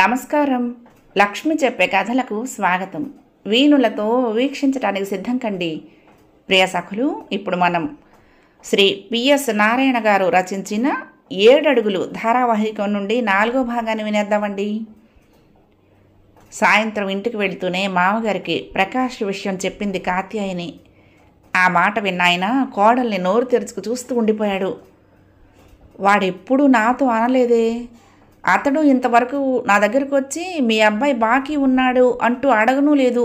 నమస్కారం లక్ష్మి చెప్పే కథలకు స్వాగతం వీణులతో వీక్షించడానికి సిద్ధం కండి ప్రియ సఖులు ఇప్పుడు మనం శ్రీ పిఎస్ నారాయణ గారు రచించిన ఏడడుగులు ధారావాహికం నుండి నాలుగో భాగాన్ని వినేద్దామండి సాయంత్రం ఇంటికి వెళుతూనే మామగారికి ప్రకాష్ విషయం చెప్పింది కాత్యాయని ఆ మాట విన్నాయన కోడల్ని నోరు తెరుచుకు చూస్తూ ఉండిపోయాడు వాడెప్పుడు నాతో అనలేదే అతడు ఇంతవరకు నా దగ్గరకు వచ్చి మీ అబ్బాయి బాకీ ఉన్నాడు అంటూ అడగనూ లేదు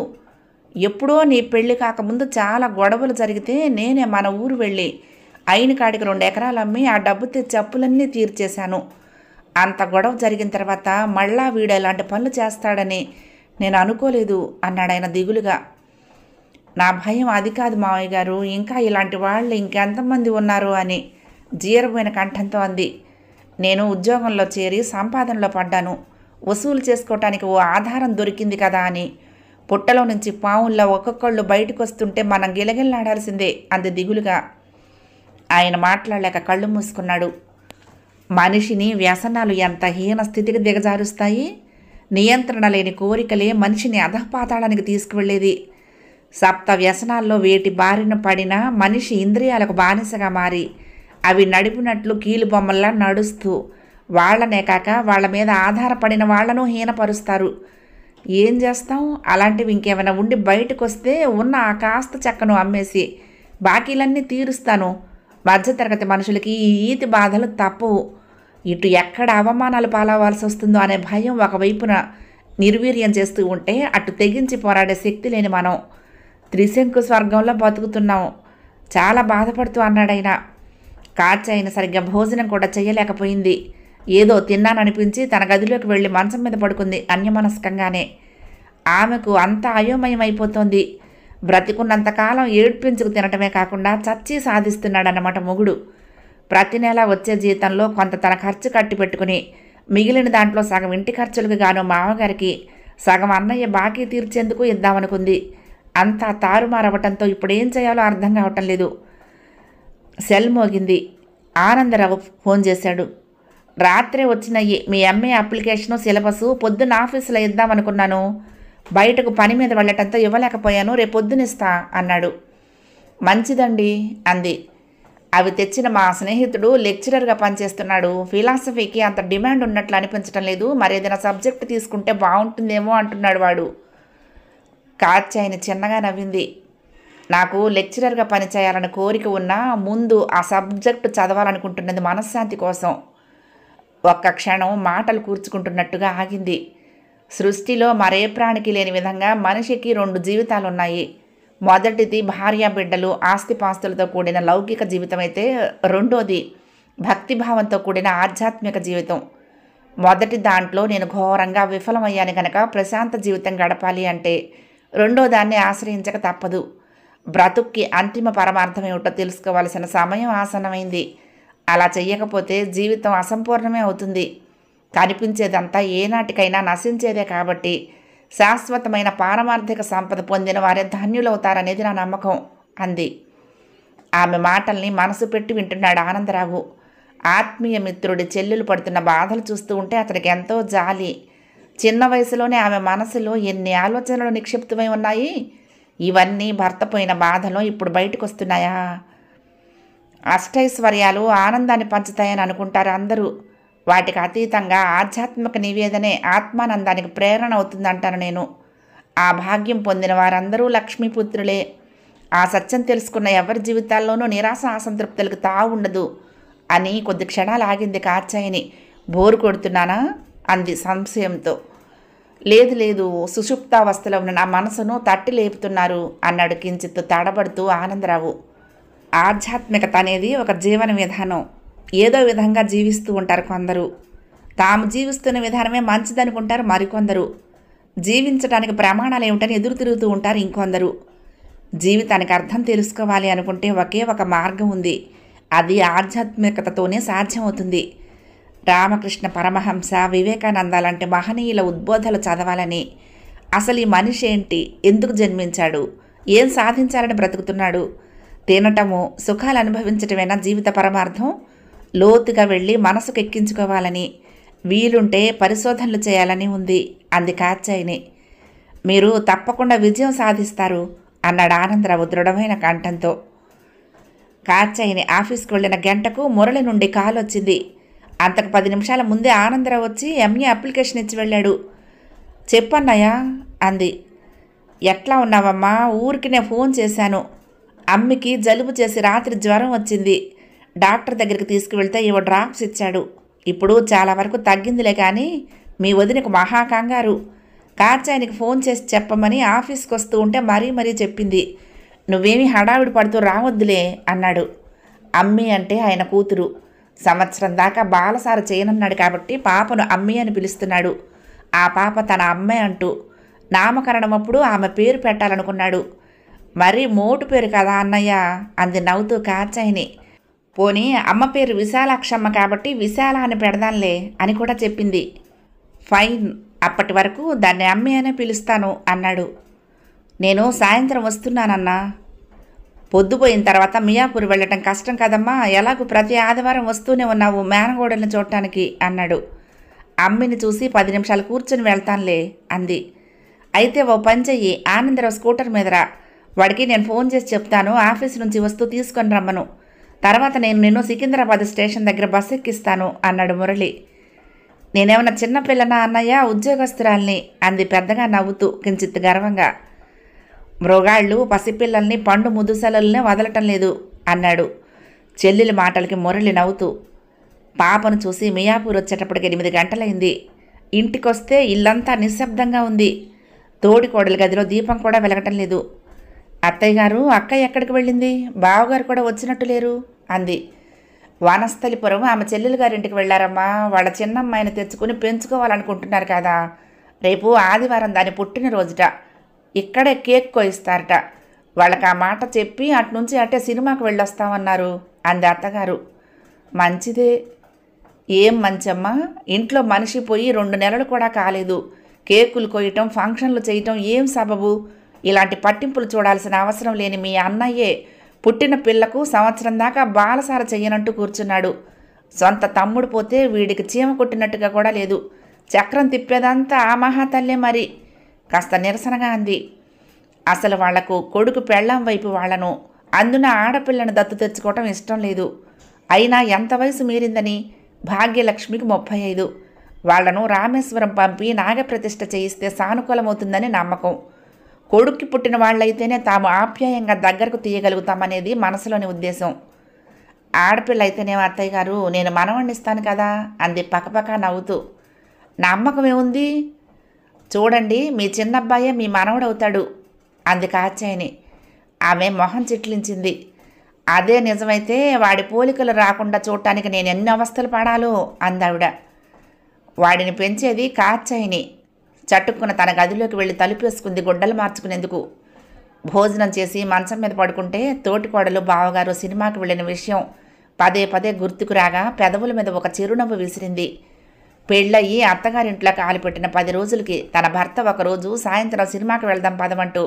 ఎప్పుడో నీ పెళ్లి కాకముందు చాలా గొడవలు జరిగితే నేనే మన ఊరు వెళ్ళి అయిన కాడికి రెండు ఎకరాలు అమ్మి ఆ డబ్బు తెచ్చి అప్పులన్నీ తీర్చేశాను అంత గొడవ జరిగిన తర్వాత మళ్ళా వీడు ఇలాంటి పనులు చేస్తాడని నేను అనుకోలేదు అన్నాడు ఆయన దిగులుగా నా భయం అది కాదు మావయ్య గారు ఇంకా ఇలాంటి వాళ్ళు ఇంకెంతమంది ఉన్నారు అని జీరమైన కంఠంతో అంది నేను ఉద్యోగంలో చేరి సంపాదనలో పడ్డాను వసూలు చేసుకోవటానికి ఓ ఆధారం దొరికింది కదా అని పుట్టలో నుంచి పావుల్లో ఒక్కొక్కళ్ళు బయటకు వస్తుంటే మనం గిలగిల్లాడాల్సిందే అంది దిగులుగా ఆయన మాట్లాడలేక కళ్ళు మూసుకున్నాడు మనిషిని వ్యసనాలు ఎంత హీన స్థితికి దిగజారుస్తాయి నియంత్రణ లేని కోరికలే మనిషిని అధపాతాళానికి తీసుకువెళ్ళేది సప్త వ్యసనాల్లో వేటి బారిన పడినా మనిషి ఇంద్రియాలకు బానిసగా మారి అవి నడిపినట్లు కీలు బొమ్మల్లా నడుస్తూ వాళ్లనే కాక వాళ్ళ మీద ఆధారపడిన వాళ్లను హీనపరుస్తారు ఏం చేస్తాం అలాంటివి ఇంకేమైనా ఉండి బయటకు వస్తే ఉన్న ఆ కాస్త చెక్కను అమ్మేసి బాకీలన్నీ తీరుస్తాను మధ్యతరగతి మనుషులకి ఈ ఈతి బాధలు తప్పవు ఇటు ఎక్కడ అవమానాలు పాలవ్వాల్సి వస్తుందో అనే భయం ఒకవైపున నిర్వీర్యం చేస్తూ ఉంటే అటు తెగించి పోరాడే శక్తి లేని మనం త్రిశంకు స్వర్గంలో బతుకుతున్నాం చాలా బాధపడుతూ అన్నాడైనా కాచి అయిన సరిగ్గా భోజనం కూడా చేయలేకపోయింది ఏదో తిన్నాననిపించి తన గదిలోకి వెళ్ళి మంచం మీద పడుకుంది అన్యమనస్కంగానే ఆమెకు అంత అయోమయం అయిపోతోంది బ్రతికున్నంతకాలం ఏడ్పించుకు తినటమే కాకుండా చచ్చి సాధిస్తున్నాడన్నమాట మొగుడు ప్రతి నెల వచ్చే జీతంలో కొంత తన ఖర్చు కట్టి పెట్టుకుని మిగిలిన దాంట్లో సగం ఇంటి ఖర్చులకు గాను మామగారికి సగం అన్నయ్య బాకీ తీర్చేందుకు ఇద్దామనుకుంది అంతా తారుమారవటంతో ఇప్పుడేం చేయాలో అర్థం కావటం లేదు సెల్ మోగింది ఆనందరావు ఫోన్ చేశాడు రాత్రే వచ్చినయ్యి మీ ఎంఏ అప్లికేషను సిలబస్ పొద్దున్న ఆఫీసులో ఇద్దామనుకున్నాను బయటకు పని మీద వెళ్ళటంతా ఇవ్వలేకపోయాను రేపొద్దునిస్తా అన్నాడు మంచిదండి అంది అవి తెచ్చిన మా స్నేహితుడు లెక్చరర్గా పనిచేస్తున్నాడు ఫిలాసఫీకి అంత డిమాండ్ ఉన్నట్లు అనిపించడం లేదు మరేదైనా సబ్జెక్ట్ తీసుకుంటే బాగుంటుందేమో అంటున్నాడు వాడు కాచాయిని చిన్నగా నవ్వింది నాకు లెక్చరర్గా పనిచేయాలని కోరిక ఉన్నా ముందు ఆ సబ్జెక్టు చదవాలనుకుంటున్నది మనశ్శాంతి కోసం ఒక్క క్షణం మాటలు కూర్చుకుంటున్నట్టుగా ఆగింది సృష్టిలో మరే ప్రాణికి లేని విధంగా మనిషికి రెండు జీవితాలున్నాయి మొదటిది భార్య బిడ్డలు ఆస్తిపాస్తులతో కూడిన లౌకిక జీవితం అయితే రెండోది భక్తిభావంతో కూడిన ఆధ్యాత్మిక జీవితం మొదటి దాంట్లో నేను ఘోరంగా విఫలమయ్యాను కనుక ప్రశాంత జీవితం గడపాలి అంటే రెండో దాన్ని ఆశ్రయించక తప్పదు బ్రతుక్కి అంతిమ పరమార్థం ఏమిటో తెలుసుకోవాల్సిన సమయం ఆసన్నమైంది అలా చెయ్యకపోతే జీవితం అసంపూర్ణమే అవుతుంది కనిపించేదంతా ఏనాటికైనా నశించేదే కాబట్టి శాశ్వతమైన పారమార్థిక సంపద పొందిన వారే ధన్యులవుతారనేది నా నమ్మకం అంది ఆమె మాటల్ని మనసు పెట్టి వింటున్నాడు ఆనందరావు ఆత్మీయ మిత్రుడి చెల్లెలు పడుతున్న బాధలు చూస్తూ ఉంటే అతనికి ఎంతో జాలి చిన్న వయసులోనే ఆమె మనసులో ఎన్ని ఆలోచనలు నిక్షిప్తమై ఉన్నాయి ఇవన్నీ భర్త పోయిన బాధలో ఇప్పుడు బయటకు వస్తున్నాయా అష్టైశ్వర్యాలు ఆనందాన్ని పంచుతాయని అనుకుంటారు అందరూ వాటికి అతీతంగా ఆధ్యాత్మిక నివేదనే ఆత్మానందానికి ప్రేరణ అవుతుందంటాను నేను ఆ భాగ్యం పొందిన వారందరూ లక్ష్మీపుత్రులే ఆ సత్యం తెలుసుకున్న ఎవరి జీవితాల్లోనూ నిరాశ అసంతృప్తులకు తావు ఉండదు అని కొద్ది క్షణాలు ఆగింది కాచాయని బోరు కొడుతున్నానా అంది సంశయంతో లేదు లేదు సుషుప్తావస్థలో ఉన్న నా మనసును తట్టి లేపుతున్నారు అన్నాడు కించిత్ తడబడుతూ ఆనందరావు ఆధ్యాత్మికత అనేది ఒక జీవన విధానం ఏదో విధంగా జీవిస్తూ ఉంటారు కొందరు తాము జీవిస్తున్న విధానమే మంచిదనుకుంటారు మరికొందరు జీవించడానికి ప్రమాణాలు ఏమిటని ఎదురు తిరుగుతూ ఉంటారు ఇంకొందరు జీవితానికి అర్థం తెలుసుకోవాలి అనుకుంటే ఒకే ఒక మార్గం ఉంది అది ఆధ్యాత్మికతతోనే సాధ్యమవుతుంది రామకృష్ణ పరమహంస వివేకానంద లాంటి మహనీయుల ఉద్బోధలు చదవాలని అసలు ఈ మనిషి ఏంటి ఎందుకు జన్మించాడు ఏం సాధించాలని బ్రతుకుతున్నాడు తినటము సుఖాలు అనుభవించటమేనా జీవిత పరమార్థం లోతుగా వెళ్ళి మనసుకు ఎక్కించుకోవాలని వీలుంటే పరిశోధనలు చేయాలని ఉంది అంది కాచాయిని మీరు తప్పకుండా విజయం సాధిస్తారు అన్నాడు ఆనందరావు దృఢమైన కంఠంతో కాచాయిని ఆఫీస్కి వెళ్ళిన గంటకు మురళి నుండి కాల్ వచ్చింది అంతకు పది నిమిషాల ముందే ఆనందరావు వచ్చి ఎంఏ అప్లికేషన్ ఇచ్చి వెళ్ళాడు చెప్పన్నయ్యా అంది ఎట్లా ఉన్నావమ్మా ఊరికి నేను ఫోన్ చేశాను అమ్మికి జలుబు చేసి రాత్రి జ్వరం వచ్చింది డాక్టర్ దగ్గరికి తీసుకువెళ్తే ఏవో డ్రాప్స్ ఇచ్చాడు ఇప్పుడు చాలా వరకు తగ్గిందిలే కానీ మీ వదినకు మహా కంగారు కాచాయనికి ఫోన్ చేసి చెప్పమని ఆఫీస్కి వస్తూ ఉంటే మరీ మరీ చెప్పింది నువ్వేమీ హడావిడి పడుతూ రావద్దులే అన్నాడు అమ్మి అంటే ఆయన కూతురు సంవత్సరం దాకా బాలసారు చేయనన్నాడు కాబట్టి పాపను అమ్మి అని పిలుస్తున్నాడు ఆ పాప తన అమ్మే అంటూ నామకరణం అప్పుడు ఆమె పేరు పెట్టాలనుకున్నాడు మరీ మోటు పేరు కదా అన్నయ్య అంది నవ్వుతూ కాచాయిని పోనీ అమ్మ పేరు విశాలాక్షమ్మ కాబట్టి విశాల అని పెడదాంలే అని కూడా చెప్పింది ఫైన్ అప్పటి వరకు దాన్ని అమ్మే అనే పిలుస్తాను అన్నాడు నేను సాయంత్రం వస్తున్నానన్నా పొద్దుపోయిన తర్వాత మియాపూర్ వెళ్ళటం కష్టం కదమ్మా ఎలాగూ ప్రతి ఆదివారం వస్తూనే ఉన్నావు మేనగోడలను చూడటానికి అన్నాడు అమ్మిని చూసి పది నిమిషాలు కూర్చొని వెళ్తానులే అంది అయితే ఓ పని చెయ్యి ఆనందరావు స్కూటర్ మీదరా వాడికి నేను ఫోన్ చేసి చెప్తాను ఆఫీస్ నుంచి వస్తూ తీసుకొని రమ్మను తర్వాత నేను నిన్ను సికింద్రాబాద్ స్టేషన్ దగ్గర బస్ ఎక్కిస్తాను అన్నాడు మురళి నేనేమన్నా చిన్నపిల్లనా అన్నయ్య ఉద్యోగస్తురాల్ని అంది పెద్దగా నవ్వుతూ కించిత్ గర్వంగా మృగాళ్ళు పసిపిల్లల్ని పండు ముదుసలల్నే వదలటం లేదు అన్నాడు చెల్లెలి మాటలకి మురళి నవ్వుతూ పాపను చూసి మియాపూర్ వచ్చేటప్పటికి ఎనిమిది గంటలైంది ఇంటికొస్తే ఇల్లంతా నిశ్శబ్దంగా ఉంది తోడికోడల గదిలో దీపం కూడా వెలగటం లేదు అత్తయ్య గారు అక్క ఎక్కడికి వెళ్ళింది బావగారు కూడా వచ్చినట్టు లేరు అంది వనస్థలిపురం ఆమె చెల్లెలు గారింటికి వెళ్ళారమ్మా వాళ్ళ చిన్నమ్మాయిని తెచ్చుకుని పెంచుకోవాలనుకుంటున్నారు కదా రేపు ఆదివారం దాని పుట్టినరోజుట ఇక్కడే కేక్ కోయిస్తారట వాళ్ళకి ఆ మాట చెప్పి అటునుంచి అటే సినిమాకి వెళ్ళొస్తామన్నారు అంది అత్తగారు మంచిదే ఏం మంచమ్మా ఇంట్లో మనిషి పోయి రెండు నెలలు కూడా కాలేదు కేకులు కోయటం ఫంక్షన్లు చేయటం ఏం సబబు ఇలాంటి పట్టింపులు చూడాల్సిన అవసరం లేని మీ అన్నయ్యే పుట్టిన పిల్లకు సంవత్సరం దాకా బాలసార చెయ్యనంటూ కూర్చున్నాడు సొంత తమ్ముడు పోతే వీడికి చీమ కొట్టినట్టుగా కూడా లేదు చక్రం తిప్పేదంతా ఆ మహాతల్లే మరి కాస్త నిరసనగా అంది అసలు వాళ్లకు కొడుకు పెళ్ళాం వైపు వాళ్లను అందున ఆడపిల్లను దత్తు తెచ్చుకోవటం ఇష్టం లేదు అయినా ఎంత వయసు మీరిందని భాగ్యలక్ష్మికి ముప్పై ఐదు వాళ్లను రామేశ్వరం పంపి నాగప్రతిష్ఠ చేయిస్తే సానుకూలమవుతుందని నమ్మకం కొడుక్కి పుట్టిన వాళ్ళైతేనే తాము ఆప్యాయంగా దగ్గరకు తీయగలుగుతామనేది మనసులోని ఉద్దేశం ఆడపిల్ల అయితేనే అత్తయ్య గారు నేను మనవణ్ణిస్తాను కదా అంది పక్కపక్క నవ్వుతూ నమ్మకం ఏముంది చూడండి మీ చిన్నబ్బాయే మీ మనవడవుతాడు అంది కాచాయిని ఆమె మొహం చిట్లించింది అదే నిజమైతే వాడి పోలికలు రాకుండా చూడటానికి నేను ఎన్ని అవస్థలు పడాలో అందావిడ వాడిని పెంచేది కాచాయిని చట్టుకున్న తన గదిలోకి వెళ్ళి తలుపేసుకుంది గుడ్డలు మార్చుకునేందుకు భోజనం చేసి మంచం మీద పడుకుంటే తోటికోడలు బావగారు సినిమాకు వెళ్ళిన విషయం పదే పదే గుర్తుకు రాగా పెదవుల మీద ఒక చిరునవ్వు విసిరింది పెళ్ళయి అత్తగారింట్లో కాలిపెట్టిన పది రోజులకి తన భర్త ఒకరోజు సాయంత్రం సినిమాకి వెళ్దాం పదమంటూ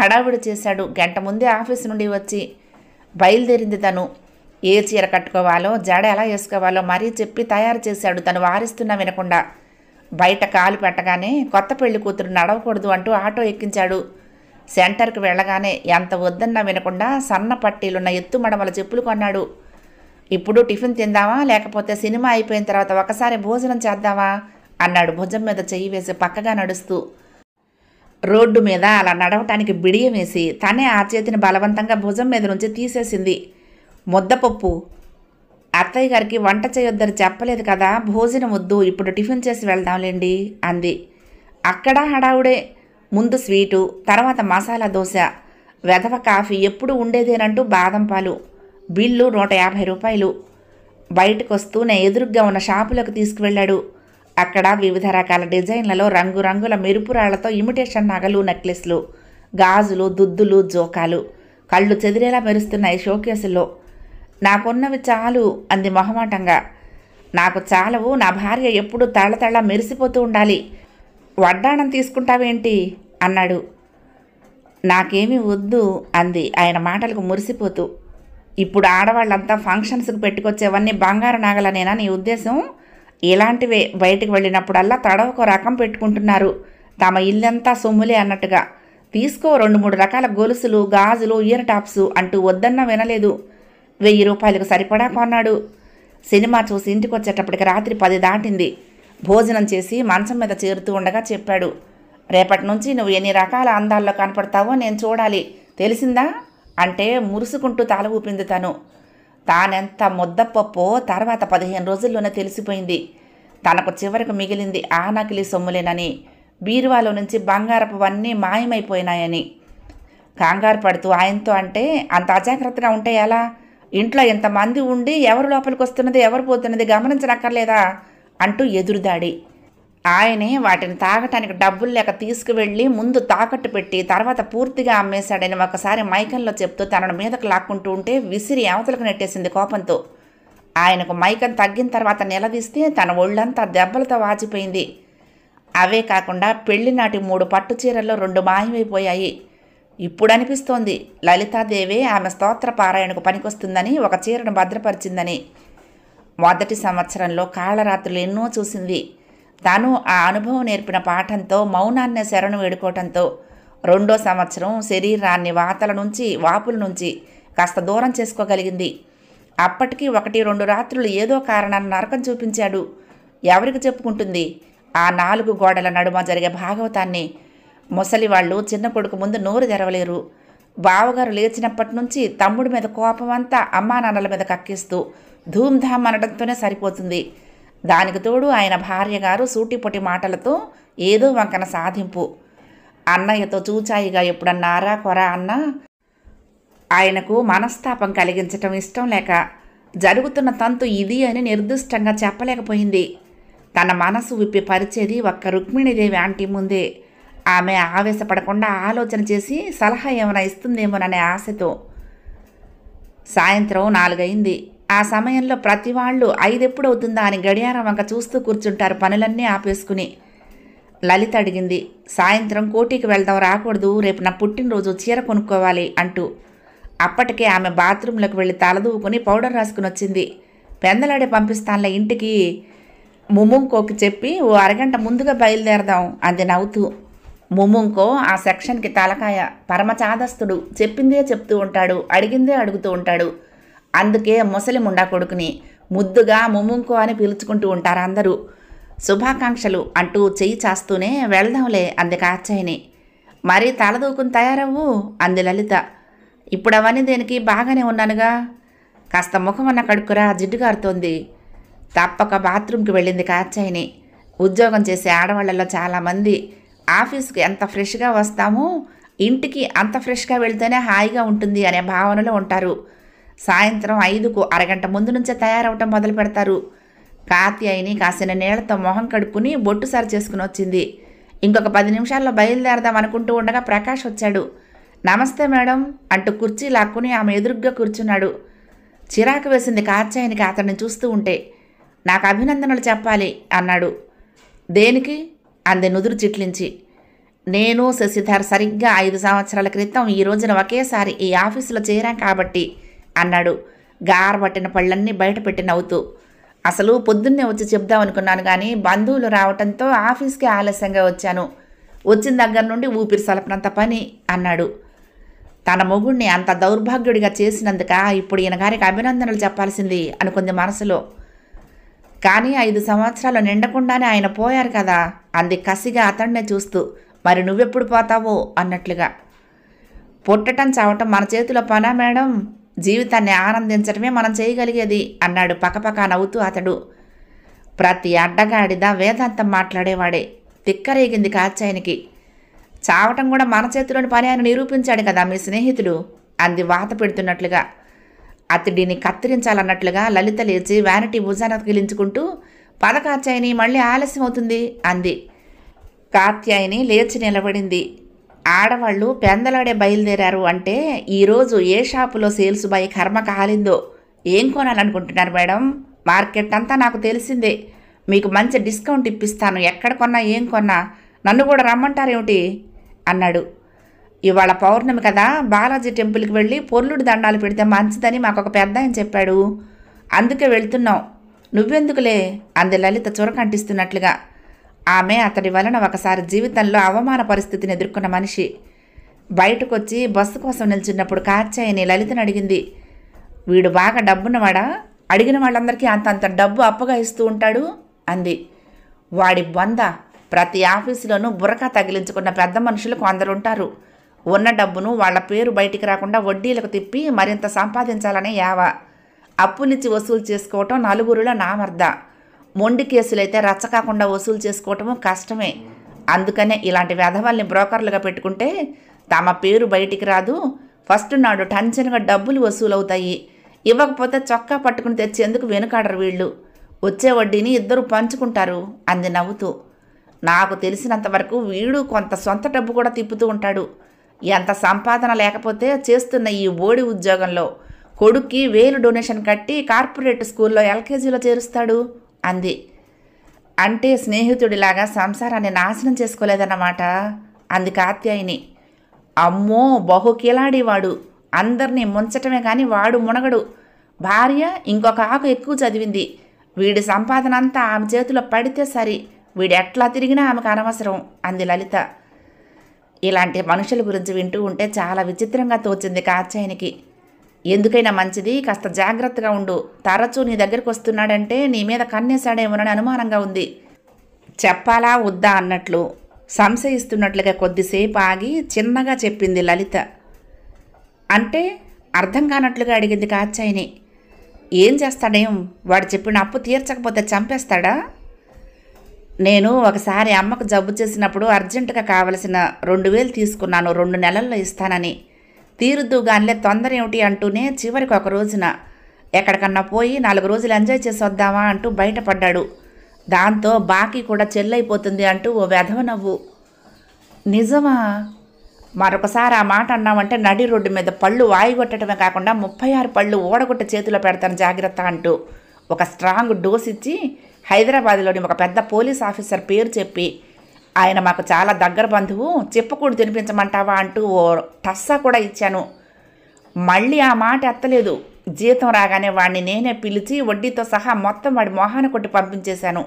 హడావుడి చేశాడు గంట ముందే ఆఫీస్ నుండి వచ్చి బయలుదేరింది తను ఏ చీర కట్టుకోవాలో జడ ఎలా వేసుకోవాలో మరీ చెప్పి తయారు చేశాడు తను వారిస్తున్నా వినకుండా బయట కాలు పెట్టగానే కొత్త పెళ్లి కూతురు నడవకూడదు అంటూ ఆటో ఎక్కించాడు సెంటర్కి వెళ్ళగానే ఎంత వద్దన్నా వినకుండా సన్న పట్టీలున్న ఎత్తు మడమల చెప్పులు కొన్నాడు ఇప్పుడు టిఫిన్ తిందామా లేకపోతే సినిమా అయిపోయిన తర్వాత ఒకసారి భోజనం చేద్దామా అన్నాడు భుజం మీద చెయ్యి వేసి పక్కగా నడుస్తూ రోడ్డు మీద అలా నడవటానికి బిడియం వేసి తనే ఆ చేతిని బలవంతంగా భుజం మీద నుంచి తీసేసింది ముద్దపప్పు అత్తయ్య గారికి వంట చేయొద్దని చెప్పలేదు కదా భోజనం వద్దు ఇప్పుడు టిఫిన్ చేసి వెళ్దాంలేండి అంది అక్కడ హడావుడే ముందు స్వీటు తర్వాత మసాలా దోశ వెధవ కాఫీ ఎప్పుడు ఉండేదేనంటూ బాదం పాలు బిల్లు నూట యాభై రూపాయలు బయటకు వస్తూనే ఎదురుగ్గా ఉన్న షాపులకు తీసుకువెళ్ళాడు అక్కడ వివిధ రకాల డిజైన్లలో రంగురంగుల మెరుపురాళ్లతో ఇమిటేషన్ నగలు నెక్లెస్లు గాజులు దుద్దులు జోకాలు కళ్ళు చెదిరేలా మెరుస్తున్నాయి షోకేసుల్లో నాకున్నవి చాలు అంది మొహమాటంగా నాకు చాలవు నా భార్య ఎప్పుడు తళ్ళతళ్ళ మెరిసిపోతూ ఉండాలి వడ్డాణం తీసుకుంటావేంటి అన్నాడు నాకేమీ వద్దు అంది ఆయన మాటలకు మురిసిపోతూ ఇప్పుడు ఆడవాళ్ళంతా ఫంక్షన్స్కి పెట్టుకొచ్చేవన్నీ బంగారు నాగలనేనా నీ ఉద్దేశం ఇలాంటివే బయటకు వెళ్ళినప్పుడల్లా తడవకు రకం పెట్టుకుంటున్నారు తమ ఇల్లంతా సొమ్ములే అన్నట్టుగా తీసుకో రెండు మూడు రకాల గొలుసులు గాజులు ఇయర్ టాప్స్ అంటూ వద్దన్నా వినలేదు వెయ్యి రూపాయలకు సరిపడా కొన్నాడు సినిమా చూసి ఇంటికి వచ్చేటప్పటికి రాత్రి పది దాటింది భోజనం చేసి మంచం మీద చేరుతూ ఉండగా చెప్పాడు రేపటి నుంచి నువ్వు ఎన్ని రకాల అందాల్లో కనపడతావో నేను చూడాలి తెలిసిందా అంటే మురుసుకుంటూ తల ఊపింది తను తానెంత ముద్దపప్పో తర్వాత పదిహేను రోజుల్లోనే తెలిసిపోయింది తనకు చివరకు మిగిలింది ఆ సొమ్ములేనని బీరువాలో నుంచి బంగారపువన్నీ మాయమైపోయినాయని కంగారు పడుతూ ఆయనతో అంటే అంత అజాగ్రత్తగా ఉంటే ఎలా ఇంట్లో ఇంతమంది ఉండి ఎవరు లోపలికి వస్తున్నది ఎవరు పోతున్నది గమనించనక్కర్లేదా అంటూ ఎదురుదాడి ఆయనే వాటిని తాగటానికి డబ్బులు లేక తీసుకువెళ్ళి ముందు తాకట్టు పెట్టి తర్వాత పూర్తిగా అమ్మేశాడని ఒకసారి మైకంలో చెప్తూ తనను మీదకు లాక్కుంటూ ఉంటే విసిరి అవతలకు నెట్టేసింది కోపంతో ఆయనకు మైకం తగ్గిన తర్వాత నిలదీస్తే తన ఒళ్ళంతా దెబ్బలతో వాచిపోయింది అవే కాకుండా పెళ్లినాటి మూడు పట్టు చీరల్లో రెండు మాయమైపోయాయి ఇప్పుడు అనిపిస్తోంది లలితాదేవే ఆమె స్తోత్ర పారాయణకు పనికొస్తుందని ఒక చీరను భద్రపరిచిందని మొదటి సంవత్సరంలో కాళ్ళరాత్రులు ఎన్నో చూసింది తాను ఆ అనుభవం నేర్పిన పాఠంతో మౌనాన్ని శరణు వేడుకోవటంతో రెండో సంవత్సరం శరీరాన్ని వాతల నుంచి వాపుల నుంచి కాస్త దూరం చేసుకోగలిగింది అప్పటికి ఒకటి రెండు రాత్రులు ఏదో కారణాన్ని నరకం చూపించాడు ఎవరికి చెప్పుకుంటుంది ఆ నాలుగు గోడల నడుమ జరిగే భాగవతాన్ని ముసలి వాళ్ళు చిన్న కొడుకు ముందు నోరు తెరవలేరు బావగారు లేచినప్పటి నుంచి తమ్ముడి మీద కోపమంతా అమ్మా నాన్నల మీద కక్కిస్తూ ధూమ్ధామ్ అనడంతోనే సరిపోతుంది దానికి తోడు ఆయన భార్య గారు సూటిపొటి మాటలతో ఏదో వంకన సాధింపు అన్నయ్యతో చూచాయిగా ఎప్పుడన్నారా కొరా అన్న ఆయనకు మనస్తాపం కలిగించటం ఇష్టం లేక జరుగుతున్న తంతు ఇది అని నిర్దిష్టంగా చెప్పలేకపోయింది తన మనసు విప్పి పరిచేది ఒక్క రుక్మిణీదేవి ఆంటీ ముందే ఆమె ఆవేశపడకుండా ఆలోచన చేసి సలహా ఏమైనా ఇస్తుందేమోననే ఆశతో సాయంత్రం నాలుగైంది ఆ సమయంలో ప్రతి వాళ్ళు ఐదెప్పుడవుతుందా అని గడియారం వంక చూస్తూ కూర్చుంటారు పనులన్నీ ఆపేసుకుని లలిత అడిగింది సాయంత్రం కోటికి వెళ్దాం రాకూడదు రేపు నా పుట్టినరోజు చీర కొనుక్కోవాలి అంటూ అప్పటికే ఆమె బాత్రూంలోకి వెళ్ళి తలదూకుని పౌడర్ రాసుకుని వచ్చింది పెందలాడే పంపిస్తానులే ఇంటికి ముముంకోకి చెప్పి ఓ అరగంట ముందుగా బయలుదేరదాం అంది నవ్వుతూ ముముంకో ఆ సెక్షన్కి తలకాయ పరమ చాదస్తుడు చెప్పిందే చెప్తూ ఉంటాడు అడిగిందే అడుగుతూ ఉంటాడు అందుకే ముసలి ముండా కొడుకుని ముద్దుగా ముమ్ముంకో అని పిలుచుకుంటూ ఉంటారు అందరూ శుభాకాంక్షలు అంటూ చెయ్యి చాస్తూనే వెళ్దాంలే అంది కాచయిని మరీ తలదూకుని తయారవ్వు అంది లలిత ఇప్పుడు అవన్నీ దేనికి బాగానే ఉన్నానుగా కాస్త ముఖం అన్న కడుక్కురా జిడ్డుగారుతోంది తప్పక బాత్రూమ్కి వెళ్ళింది కాచయిని ఉద్యోగం చేసే ఆడవాళ్లలో చాలామంది ఆఫీస్కి ఎంత ఫ్రెష్గా వస్తామో ఇంటికి అంత ఫ్రెష్గా వెళ్తేనే హాయిగా ఉంటుంది అనే భావనలో ఉంటారు సాయంత్రం ఐదుకు అరగంట ముందు నుంచే తయారవటం మొదలు పెడతారు అయిని కాసిన నీళ్లతో మొహం కడుక్కుని బొట్టు సరి చేసుకుని వచ్చింది ఇంకొక పది నిమిషాల్లో బయలుదేరదాం అనుకుంటూ ఉండగా ప్రకాష్ వచ్చాడు నమస్తే మేడం అంటూ కుర్చీ లాక్కుని ఆమె ఎదురుగ్గా కూర్చున్నాడు చిరాకు వేసింది కాత్యాయనికి అతన్ని చూస్తూ ఉంటే నాకు అభినందనలు చెప్పాలి అన్నాడు దేనికి అంది నుదురు చిట్లించి నేను శశిధర్ సరిగ్గా ఐదు సంవత్సరాల క్రితం ఈ రోజున ఒకేసారి ఈ ఆఫీసులో చేరాం కాబట్టి అన్నాడు గారబట్టిన పళ్ళన్నీ బయటపెట్టి నవ్వుతూ అసలు పొద్దున్నే వచ్చి చెప్దాం అనుకున్నాను కానీ బంధువులు రావటంతో ఆఫీస్కి ఆలస్యంగా వచ్చాను వచ్చిన దగ్గర నుండి ఊపిరి సలపనంత పని అన్నాడు తన మొగుడిని అంత దౌర్భాగ్యుడిగా చేసినందుక ఇప్పుడు ఈయన గారికి అభినందనలు చెప్పాల్సింది అనుకుంది మనసులో కానీ ఐదు సంవత్సరాలు నిండకుండానే ఆయన పోయారు కదా అంది కసిగా అతన్నే చూస్తూ మరి నువ్వెప్పుడు పోతావో అన్నట్లుగా పుట్టటం చావటం మన చేతిలో పనా మేడం జీవితాన్ని ఆనందించడమే మనం చేయగలిగేది అన్నాడు పక్కపక్క నవ్వుతూ అతడు ప్రతి అడ్డగాడిదా వేదాంతం మాట్లాడేవాడే తిక్కరేగింది కాచాయనికి చావటం కూడా మన చేతిలోని పని ఆయన నిరూపించాడు కదా మీ స్నేహితుడు అంది వాత పెడుతున్నట్లుగా అతడిని కత్తిరించాలన్నట్లుగా లలిత లేచి వ్యానిటీ భుజాన గిలించుకుంటూ పద మళ్ళీ ఆలస్యం అవుతుంది అంది కాత్యాయని లేచి నిలబడింది ఆడవాళ్ళు పెందలాడే బయలుదేరారు అంటే ఈరోజు ఏ షాపులో సేల్స్ బాయ్ కర్మ కాలిందో ఏం కొనాలనుకుంటున్నారు మేడం మార్కెట్ అంతా నాకు తెలిసిందే మీకు మంచి డిస్కౌంట్ ఇప్పిస్తాను ఎక్కడ కొన్నా ఏం కొన్నా నన్ను కూడా రమ్మంటారేమిటి అన్నాడు ఇవాళ పౌర్ణమి కదా బాలాజీ టెంపుల్కి వెళ్ళి పొర్లుడి దండాలు పెడితే మంచిదని మాకు ఒక పెద్ద ఆయన చెప్పాడు అందుకే వెళ్తున్నాం నువ్వెందుకులే అంది లలిత చొరకంటిస్తున్నట్లుగా ఆమె అతడి వలన ఒకసారి జీవితంలో అవమాన పరిస్థితిని ఎదుర్కొన్న మనిషి బయటకొచ్చి బస్సు కోసం నిల్చున్నప్పుడు కాచాయని లలితను అడిగింది వీడు బాగా డబ్బున్నవాడా అడిగిన వాళ్ళందరికీ అంతంత డబ్బు అప్పగా ఇస్తూ ఉంటాడు అంది వాడి బంద ప్రతి ఆఫీసులోనూ బురక తగిలించుకున్న పెద్ద మనుషులు కొందరు ఉంటారు ఉన్న డబ్బును వాళ్ళ పేరు బయటికి రాకుండా వడ్డీలకు తిప్పి మరింత సంపాదించాలనే యావ అప్పునిచ్చి వసూలు చేసుకోవటం నలుగురిలో నామర్ధ మొండి కేసులు రచ్చ రచ్చకాకుండా వసూలు చేసుకోవటము కష్టమే అందుకనే ఇలాంటి వ్యధవాల్ని బ్రోకర్లుగా పెట్టుకుంటే తమ పేరు బయటికి రాదు ఫస్ట్ నాడు టంచనగా డబ్బులు వసూలవుతాయి ఇవ్వకపోతే చొక్కా పట్టుకుని తెచ్చేందుకు వెనుకాడరు వీళ్ళు వచ్చే వడ్డీని ఇద్దరు పంచుకుంటారు అంది నవ్వుతూ నాకు తెలిసినంతవరకు వీడు కొంత సొంత డబ్బు కూడా తిప్పుతూ ఉంటాడు ఎంత సంపాదన లేకపోతే చేస్తున్న ఈ బోడి ఉద్యోగంలో కొడుక్కి వేలు డొనేషన్ కట్టి కార్పొరేట్ స్కూల్లో ఎల్కేజీలో చేరుస్తాడు అంది అంటే స్నేహితుడిలాగా సంసారాన్ని నాశనం చేసుకోలేదన్నమాట అంది కాత్యాయిని అమ్మో బహు వాడు అందరినీ ముంచటమే కానీ వాడు మునగడు భార్య ఇంకొక ఆకు ఎక్కువ చదివింది వీడి సంపాదన అంతా ఆమె చేతిలో పడితే సరి వీడు ఎట్లా తిరిగినా ఆమెకు అనవసరం అంది లలిత ఇలాంటి మనుషుల గురించి వింటూ ఉంటే చాలా విచిత్రంగా తోచింది కాచాయనికి ఎందుకైనా మంచిది కాస్త జాగ్రత్తగా ఉండు తరచూ నీ దగ్గరికి వస్తున్నాడంటే నీ మీద కన్నేశాడేమోనని అనుమానంగా ఉంది చెప్పాలా వద్దా అన్నట్లు సంశయిస్తున్నట్లుగా కొద్దిసేపు ఆగి చిన్నగా చెప్పింది లలిత అంటే అర్థం కానట్లుగా అడిగింది కాచాయిని ఏం చేస్తాడేం వాడు చెప్పిన అప్పు తీర్చకపోతే చంపేస్తాడా నేను ఒకసారి అమ్మకు జబ్బు చేసినప్పుడు అర్జెంటుగా కావలసిన రెండు వేలు తీసుకున్నాను రెండు నెలల్లో ఇస్తానని తీరుద్దుగానిలే తొందర ఏమిటి అంటూనే చివరికి ఒక రోజున ఎక్కడికన్నా పోయి నాలుగు రోజులు ఎంజాయ్ చేసి వద్దామా అంటూ బయటపడ్డాడు దాంతో బాకీ కూడా చెల్లైపోతుంది అంటూ ఓ వెధవ నవ్వు నిజమా మరొకసారి ఆ మాట అన్నామంటే నడి రోడ్డు మీద పళ్ళు వాయిగొట్టడమే కాకుండా ముప్పై ఆరు పళ్ళు ఓడగొట్ట చేతిలో పెడతాను జాగ్రత్త అంటూ ఒక స్ట్రాంగ్ డోస్ ఇచ్చి హైదరాబాద్లోని ఒక పెద్ద పోలీస్ ఆఫీసర్ పేరు చెప్పి ఆయన మాకు చాలా దగ్గర బంధువు చెప్పకూడదు తినిపించమంటావా అంటూ ఓ టస్సా కూడా ఇచ్చాను మళ్ళీ ఆ మాట ఎత్తలేదు జీతం రాగానే వాడిని నేనే పిలిచి వడ్డీతో సహా మొత్తం వాడి మొహాన కొట్టి పంపించేశాను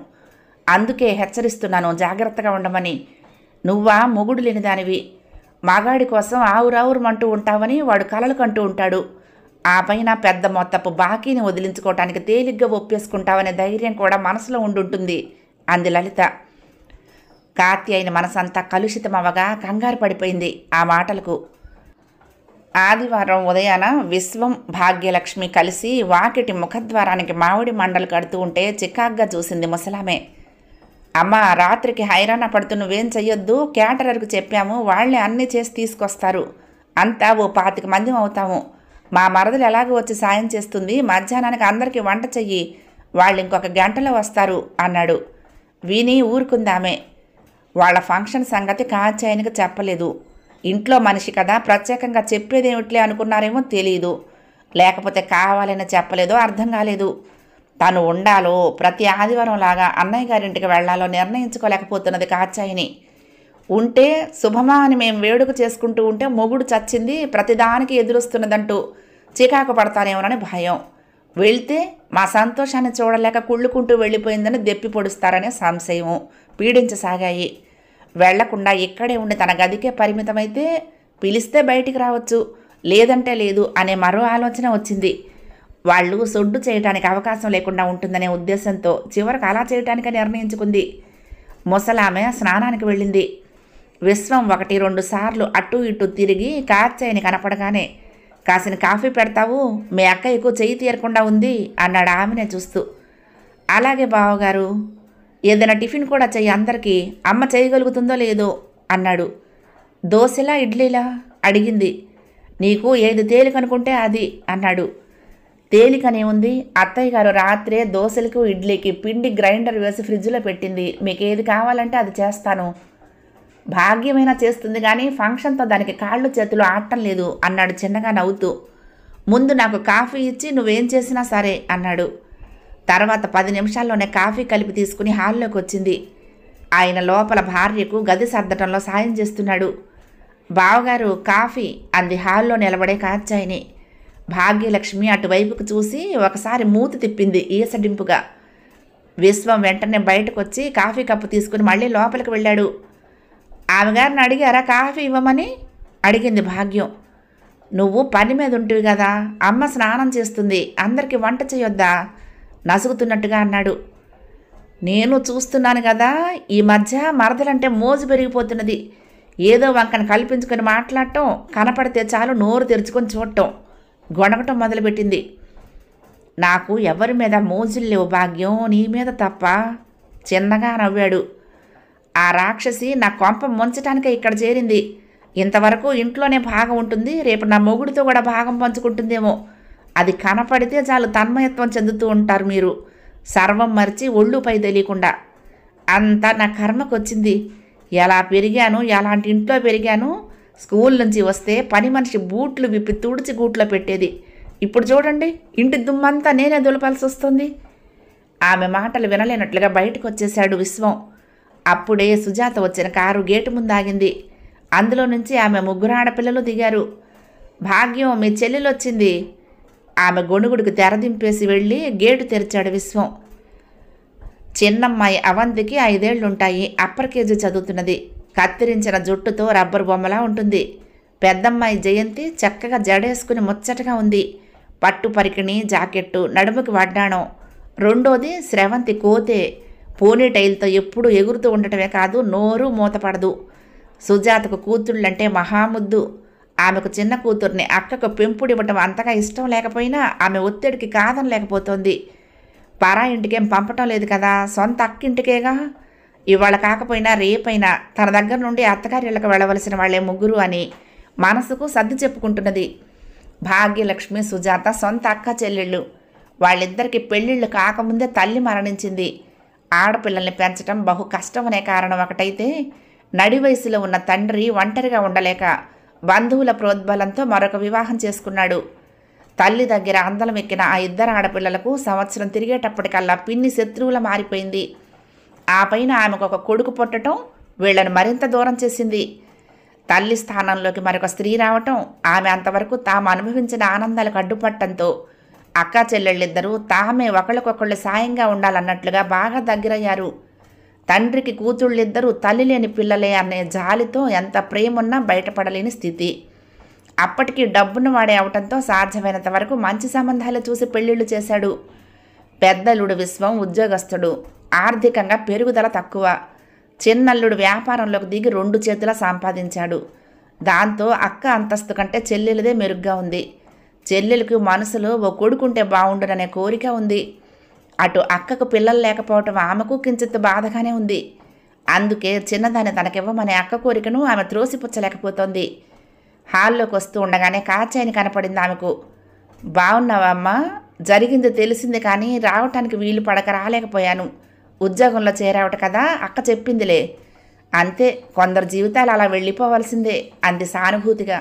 అందుకే హెచ్చరిస్తున్నాను జాగ్రత్తగా ఉండమని నువ్వా మొగుడు లేని దానివి మగాడి కోసం ఆవురావురమంటూ ఉంటావని వాడు కలలు కంటూ ఉంటాడు ఆ పైన పెద్ద మొత్తపు బాకీని వదిలించుకోవటానికి తేలిగ్గా ఒప్పేసుకుంటావనే ధైర్యం కూడా మనసులో ఉండుంటుంది అంది లలిత కాత్యాయని మనసంతా కలుషితమవగా కంగారు పడిపోయింది ఆ మాటలకు ఆదివారం ఉదయాన విశ్వం భాగ్యలక్ష్మి కలిసి వాకిటి ముఖద్వారానికి మామిడి మండలు కడుతూ ఉంటే చికాగ్గా చూసింది ముసలామే అమ్మ రాత్రికి హైరాణ పడుతూ నువ్వేం చెయ్యొద్దు క్యాటరర్కు చెప్పాము వాళ్లే అన్ని చేసి తీసుకొస్తారు అంతా ఓ పాతిక మంది అవుతాము మా మరదలు ఎలాగో వచ్చి సాయం చేస్తుంది మధ్యాహ్నానికి అందరికీ వంట చెయ్యి వాళ్ళు ఇంకొక గంటలో వస్తారు అన్నాడు విని ఊరుకుందామే వాళ్ళ ఫంక్షన్ సంగతి కాచాయనికి చెప్పలేదు ఇంట్లో మనిషి కదా ప్రత్యేకంగా చెప్పేదేమిట్లే అనుకున్నారేమో తెలియదు లేకపోతే కావాలని చెప్పలేదో అర్థం కాలేదు తను ఉండాలో ప్రతి ఆదివారం లాగా అన్నయ్య గారింటికి వెళ్లాలో నిర్ణయించుకోలేకపోతున్నది కాచాయిని ఉంటే శుభమా అని మేము వేడుక చేసుకుంటూ ఉంటే మొగుడు చచ్చింది ప్రతిదానికి ఎదురొస్తున్నదంటూ చికాకు పడతానేమోనని భయం వెళ్తే మా సంతోషాన్ని చూడలేక కుళ్ళుకుంటూ వెళ్ళిపోయిందని దెప్పి పొడుస్తారనే సంశయం పీడించసాగాయి వెళ్లకుండా ఇక్కడే ఉండి తన గదికే పరిమితమైతే పిలిస్తే బయటికి రావచ్చు లేదంటే లేదు అనే మరో ఆలోచన వచ్చింది వాళ్ళు సొడ్డు చేయటానికి అవకాశం లేకుండా ఉంటుందనే ఉద్దేశంతో చివరకు అలా చేయటానికి నిర్ణయించుకుంది ముసలామె స్నానానికి వెళ్ళింది విశ్వం ఒకటి రెండు సార్లు అటు ఇటు తిరిగి కాచేయని కనపడగానే కాసిన కాఫీ పెడతావు మీ అక్క ఎక్కువ చేయి తీరకుండా ఉంది అన్నాడు ఆమెనే చూస్తూ అలాగే బావగారు ఏదైనా టిఫిన్ కూడా చెయ్యి అందరికీ అమ్మ చేయగలుగుతుందో లేదో అన్నాడు దోశలా ఇడ్లీలా అడిగింది నీకు ఏది తేలికనుకుంటే అది అన్నాడు తేలికనే ఉంది అత్తయ్య గారు రాత్రే దోశలకు ఇడ్లీకి పిండి గ్రైండర్ వేసి ఫ్రిడ్జ్లో పెట్టింది మీకు ఏది కావాలంటే అది చేస్తాను భాగ్యమైనా చేస్తుంది కానీ ఫంక్షన్తో దానికి కాళ్ళు చేతులు ఆడటం లేదు అన్నాడు చిన్నగా నవ్వుతూ ముందు నాకు కాఫీ ఇచ్చి నువ్వేం చేసినా సరే అన్నాడు తర్వాత పది నిమిషాల్లోనే కాఫీ కలిపి తీసుకుని హాల్లోకి వచ్చింది ఆయన లోపల భార్యకు గది సర్దటంలో సాయం చేస్తున్నాడు బావగారు కాఫీ అంది హాల్లో నిలబడే కాచాయిని భాగ్యలక్ష్మి అటువైపుకు చూసి ఒకసారి మూతి తిప్పింది ఈసడింపుగా విశ్వం వెంటనే బయటకు వచ్చి కాఫీ కప్పు తీసుకుని మళ్ళీ లోపలికి వెళ్ళాడు ఆమె గారిని అడిగారా కాఫీ ఇవ్వమని అడిగింది భాగ్యం నువ్వు పని మీద ఉంటివి కదా అమ్మ స్నానం చేస్తుంది అందరికీ వంట చేయొద్దా నసుగుతున్నట్టుగా అన్నాడు నేను చూస్తున్నాను కదా ఈ మధ్య మరదలంటే మోజు పెరిగిపోతున్నది ఏదో వంకను కల్పించుకొని మాట్లాడటం కనపడితే చాలు నోరు తెరుచుకొని చూడటం గొడగటం మొదలుపెట్టింది నాకు ఎవరి మీద మోజులు లేవు భాగ్యం నీ మీద తప్ప చిన్నగా నవ్వాడు ఆ రాక్షసి నా కొంప ముంచటానికే ఇక్కడ చేరింది ఇంతవరకు ఇంట్లోనే భాగం ఉంటుంది రేపు నా మొగుడితో కూడా భాగం పంచుకుంటుందేమో అది కనపడితే చాలు తన్మయత్వం చెందుతూ ఉంటారు మీరు సర్వం మరిచి ఒళ్ళుపై తెలియకుండా అంతా నా కర్మకు వచ్చింది ఎలా పెరిగాను ఎలాంటి ఇంట్లో పెరిగాను స్కూల్ నుంచి వస్తే పని మనిషి బూట్లు విప్పి తుడిచి గూట్లో పెట్టేది ఇప్పుడు చూడండి ఇంటి దుమ్మంతా నేనే దులపాల్సి వస్తుంది ఆమె మాటలు వినలేనట్లుగా బయటకు వచ్చేశాడు విశ్వం అప్పుడే సుజాత వచ్చిన కారు గేటు ముందాగింది అందులో నుంచి ఆమె ముగ్గురు ఆడపిల్లలు దిగారు భాగ్యం మీ చెల్లెలు వచ్చింది ఆమె గొణుగుడికి తెరదింపేసి వెళ్ళి గేటు తెరిచాడు విశ్వం చిన్నమ్మాయి అవంతికి ఐదేళ్లుంటాయి అప్పర్ కేజీ చదువుతున్నది కత్తిరించిన జుట్టుతో రబ్బర్ బొమ్మలా ఉంటుంది పెద్దమ్మాయి జయంతి చక్కగా జడేసుకుని ముచ్చటగా ఉంది పట్టు పరికిణి జాకెట్టు నడుముకి వడ్డాణం రెండోది స్రవంతి కోతే పోనీ టైల్తో ఎప్పుడూ ఎగురుతూ ఉండటమే కాదు నోరు మూతపడదు సుజాతకు కూతుళ్ళంటే మహాముద్దు ఆమెకు చిన్న కూతుర్ని అక్కకు పెంపుడివ్వటం అంతగా ఇష్టం లేకపోయినా ఆమె ఒత్తిడికి కాదనలేకపోతోంది పరా ఇంటికేం పంపటం లేదు కదా సొంత అక్కింటికేగా ఇవాళ కాకపోయినా రేపైనా తన దగ్గర నుండి అత్తగారిళ్ళకు వెళ్ళవలసిన వాళ్లే ముగ్గురు అని మనసుకు సర్ది చెప్పుకుంటున్నది భాగ్యలక్ష్మి సుజాత సొంత అక్క చెల్లెళ్ళు వాళ్ళిద్దరికీ పెళ్ళిళ్ళు కాకముందే తల్లి మరణించింది ఆడపిల్లల్ని పెంచటం బహు కష్టమనే కారణం ఒకటైతే నడి వయసులో ఉన్న తండ్రి ఒంటరిగా ఉండలేక బంధువుల ప్రోద్బలంతో మరొక వివాహం చేసుకున్నాడు తల్లి దగ్గర అందలం ఎక్కిన ఆ ఇద్దరు ఆడపిల్లలకు సంవత్సరం తిరిగేటప్పటికల్లా పిన్ని శత్రువుల మారిపోయింది ఆ పైన ఆమెకు ఒక కొడుకు పుట్టడం వీళ్లను మరింత దూరం చేసింది తల్లి స్థానంలోకి మరొక స్త్రీ రావటం ఆమె అంతవరకు తాము అనుభవించిన ఆనందాలకు అడ్డుపట్టడంతో అక్కా చెల్లెళ్ళిద్దరూ తామే ఒకళ్ళకొకళ్ళు సాయంగా ఉండాలన్నట్లుగా బాగా దగ్గరయ్యారు తండ్రికి కూతుళ్ళిద్దరూ తల్లి లేని పిల్లలే అనే జాలితో ఎంత ప్రేమున్నా బయటపడలేని స్థితి అప్పటికి డబ్బును వాడే అవటంతో సాధ్యమైనంత వరకు మంచి సంబంధాలు చూసి పెళ్లిళ్ళు చేశాడు పెద్దల్లుడు విశ్వం ఉద్యోగస్తుడు ఆర్థికంగా పెరుగుదల తక్కువ చిన్నల్లుడు వ్యాపారంలోకి దిగి రెండు చేతుల సంపాదించాడు దాంతో అక్క అంతస్తు కంటే చెల్లెలదే మెరుగ్గా ఉంది చెల్లెలకు మనసులో ఓ కొడుకుంటే బాగుండుననే కోరిక ఉంది అటు అక్కకు పిల్లలు లేకపోవటం ఆమెకు కించిత్ బాధగానే ఉంది అందుకే చిన్నదాన్ని తనకివ్వమనే అక్క కోరికను ఆమె త్రోసిపుచ్చలేకపోతోంది హాల్లోకి వస్తూ ఉండగానే కాచాయిని కనపడింది ఆమెకు బాగున్నావా జరిగింది తెలిసింది కానీ రావటానికి వీలు పడక రాలేకపోయాను ఉద్యోగంలో చేరావట కదా అక్క చెప్పిందిలే అంతే కొందరు జీవితాలు అలా వెళ్ళిపోవాల్సిందే అంది సానుభూతిగా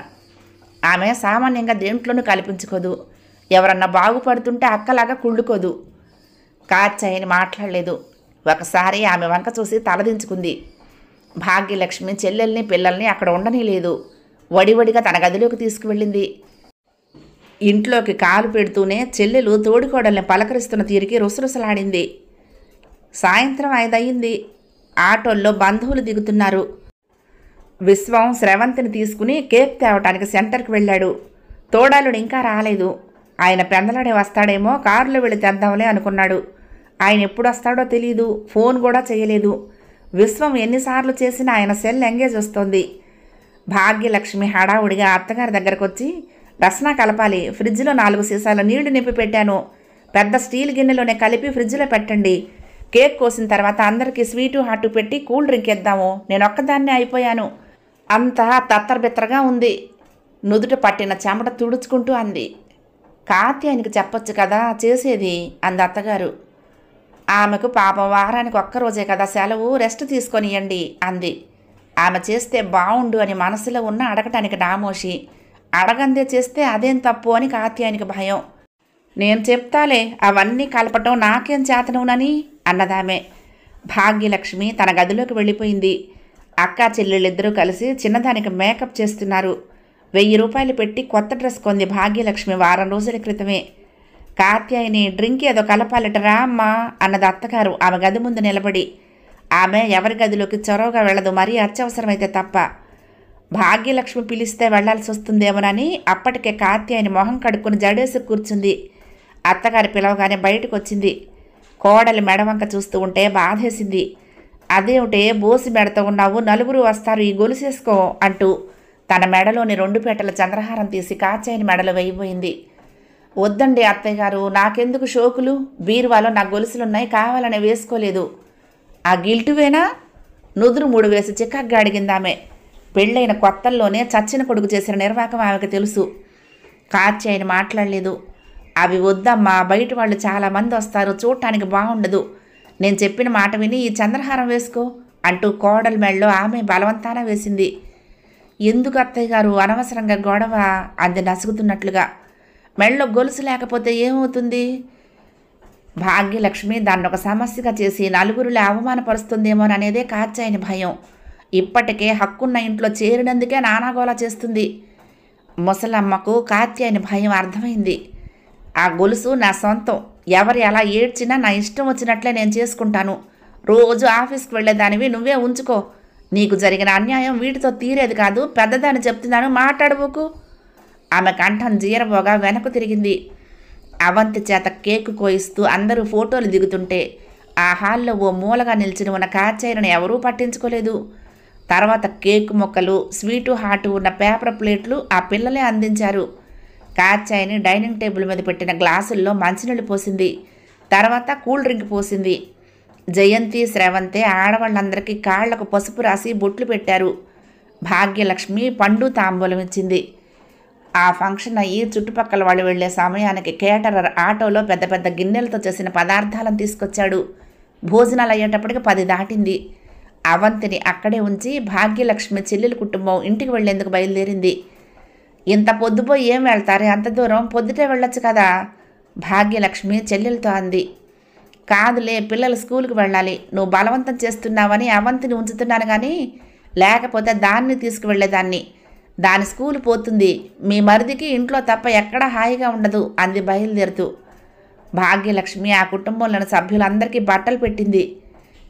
ఆమె సామాన్యంగా దేంట్లోనూ కల్పించుకోదు ఎవరన్నా బాగుపడుతుంటే అక్కలాగా కుళ్ళుకోదు కాత్యాయని మాట్లాడలేదు ఒకసారి ఆమె వంక చూసి తలదించుకుంది భాగ్యలక్ష్మి చెల్లెల్ని పిల్లల్ని అక్కడ ఉండని లేదు వడివడిగా తన గదిలోకి తీసుకువెళ్ళింది ఇంట్లోకి కాలు పెడుతూనే చెల్లెలు తోడికోడల్ని పలకరిస్తున్న తీరికి రుసరుసలాడింది సాయంత్రం ఐదయింది ఆటోల్లో బంధువులు దిగుతున్నారు విశ్వం శ్రవంతిని తీసుకుని కేక్ తేవటానికి సెంటర్కి వెళ్ళాడు తోడాలుడు ఇంకా రాలేదు ఆయన పెందలాడే వస్తాడేమో కారులో వెళ్ళి తెద్దాంలే అనుకున్నాడు ఆయన ఎప్పుడు వస్తాడో తెలియదు ఫోన్ కూడా చేయలేదు విశ్వం ఎన్నిసార్లు చేసినా ఆయన సెల్ ఎంగేజ్ వస్తుంది భాగ్యలక్ష్మి హడావుడిగా అత్తగారి దగ్గరకు వచ్చి రసన కలపాలి ఫ్రిడ్జ్లో నాలుగు సీసాల నీళ్లు నింపి పెట్టాను పెద్ద స్టీల్ గిన్నెలోనే కలిపి ఫ్రిడ్జ్లో పెట్టండి కేక్ కోసిన తర్వాత అందరికీ స్వీటు హాటు పెట్టి కూల్ డ్రింక్ ఇద్దాము నేను ఒక్కదాన్నే అయిపోయాను అంతా తత్తరబిత్తరగా ఉంది నుదుట పట్టిన చెమట తుడుచుకుంటూ అంది ఆయనకి చెప్పొచ్చు కదా చేసేది అంది అత్తగారు ఆమెకు పాపం వారానికి ఒక్కరోజే కదా సెలవు రెస్ట్ తీసుకొనియండి అంది ఆమె చేస్తే బావుండు అని మనసులో ఉన్న అడగటానికి డామోషి అడగందే చేస్తే అదేం తప్పు అని కాత్యానికి భయం నేను చెప్తాలే అవన్నీ కలపటం నాకేం చేతనునని అన్నదామే భాగ్యలక్ష్మి తన గదిలోకి వెళ్ళిపోయింది అక్కా చెల్లెళ్ళిద్దరూ కలిసి చిన్నదానికి మేకప్ చేస్తున్నారు వెయ్యి రూపాయలు పెట్టి కొత్త డ్రెస్ కొంది భాగ్యలక్ష్మి వారం రోజుల క్రితమే కాత్యాయని డ్రింక్ ఏదో కలపాలటరా అమ్మా అన్నది అత్తగారు ఆమె గది ముందు నిలబడి ఆమె ఎవరి గదిలోకి చొరవగా వెళ్ళదు మరీ అత్యవసరమైతే తప్ప భాగ్యలక్ష్మి పిలిస్తే వెళ్లాల్సి వస్తుందేమోనని అప్పటికే కాత్యాయని మొహం కడుక్కుని జడేసి కూర్చుంది అత్తగారి పిలవగానే బయటకు వచ్చింది కోడలి మెడవంక చూస్తూ ఉంటే బాధేసింది అదేమిటే బోసి మెడతో ఉన్నావు నలుగురు వస్తారు ఈ గొలుసేసుకో అంటూ తన మెడలోని రెండు పేటల చంద్రహారం తీసి కాచాయని మెడలో వేయిపోయింది వద్దండి అత్తయ్య గారు నాకెందుకు షోకులు బీరువాలో నా గొలుసులున్నాయి కావాలని వేసుకోలేదు ఆ గిల్టు వేనా నుదురు మూడు వేసి చిక్కగ్గా అడిగిందామె పెళ్ళైన కొత్తల్లోనే చచ్చిన కొడుకు చేసిన నిర్వాకం ఆమెకు తెలుసు కాచి ఆయన మాట్లాడలేదు అవి వద్దమ్మా బయట వాళ్ళు చాలామంది వస్తారు చూడటానికి బాగుండదు నేను చెప్పిన మాట విని ఈ చంద్రహారం వేసుకో అంటూ కోడల మెళ్ళలో ఆమె బలవంతాన వేసింది ఎందుకు అత్తయ్య గారు అనవసరంగా గొడవ అంది నసుగుతున్నట్లుగా మెళ్ళలో గొలుసు లేకపోతే ఏమవుతుంది భాగ్యలక్ష్మి దాన్ని ఒక సమస్యగా చేసి నలుగురిలో అనేదే కాచాయని భయం ఇప్పటికే హక్కున్న ఇంట్లో చేరినందుకే నానాగోలా చేస్తుంది ముసలమ్మకు కాత్యాయని భయం అర్థమైంది ఆ గొలుసు నా సొంతం ఎవరు ఎలా ఏడ్చినా నా ఇష్టం వచ్చినట్లే నేను చేసుకుంటాను రోజు ఆఫీస్కి వెళ్ళేదానివి నువ్వే ఉంచుకో నీకు జరిగిన అన్యాయం వీటితో తీరేది కాదు పెద్దదాన్ని చెప్తున్నాను మాట్లాడబోకు ఆమె కంఠం జీరబోగా వెనక్కు తిరిగింది అవంతి చేత కేకు కోయిస్తూ అందరూ ఫోటోలు దిగుతుంటే ఆ హాల్లో ఓ మూలగా నిలిచిన ఉన్న కాచేరను ఎవరూ పట్టించుకోలేదు తర్వాత కేక్ మొక్కలు స్వీటు హాటు ఉన్న పేపర్ ప్లేట్లు ఆ పిల్లలే అందించారు కాచాయిని డైనింగ్ టేబుల్ మీద పెట్టిన గ్లాసుల్లో మంచినీళ్ళు పోసింది తర్వాత కూల్ డ్రింక్ పోసింది జయంతి శ్రవంతే ఆడవాళ్ళందరికీ కాళ్లకు పసుపు రాసి బొట్లు పెట్టారు భాగ్యలక్ష్మి పండు తాంబూలం ఇచ్చింది ఆ ఫంక్షన్ అయ్యి చుట్టుపక్కల వాళ్ళు వెళ్లే సమయానికి కేటరర్ ఆటోలో పెద్ద పెద్ద గిన్నెలతో చేసిన పదార్థాలను తీసుకొచ్చాడు భోజనాలు అయ్యేటప్పటికి పది దాటింది అవంతిని అక్కడే ఉంచి భాగ్యలక్ష్మి చెల్లెల కుటుంబం ఇంటికి వెళ్లేందుకు బయలుదేరింది ఇంత పొద్దుపోయి ఏం వెళ్తారు అంత దూరం పొద్దుటే వెళ్ళొచ్చు కదా భాగ్యలక్ష్మి చెల్లెలతో అంది కాదులే పిల్లలు స్కూల్కి వెళ్ళాలి నువ్వు బలవంతం చేస్తున్నావని అవంతిని ఉంచుతున్నాను కానీ లేకపోతే దాన్ని తీసుకువెళ్ళేదాన్ని దాని స్కూలు పోతుంది మీ మరిదికి ఇంట్లో తప్ప ఎక్కడ హాయిగా ఉండదు అంది బయలుదేరుతూ భాగ్యలక్ష్మి ఆ కుటుంబంలోని సభ్యులందరికీ బట్టలు పెట్టింది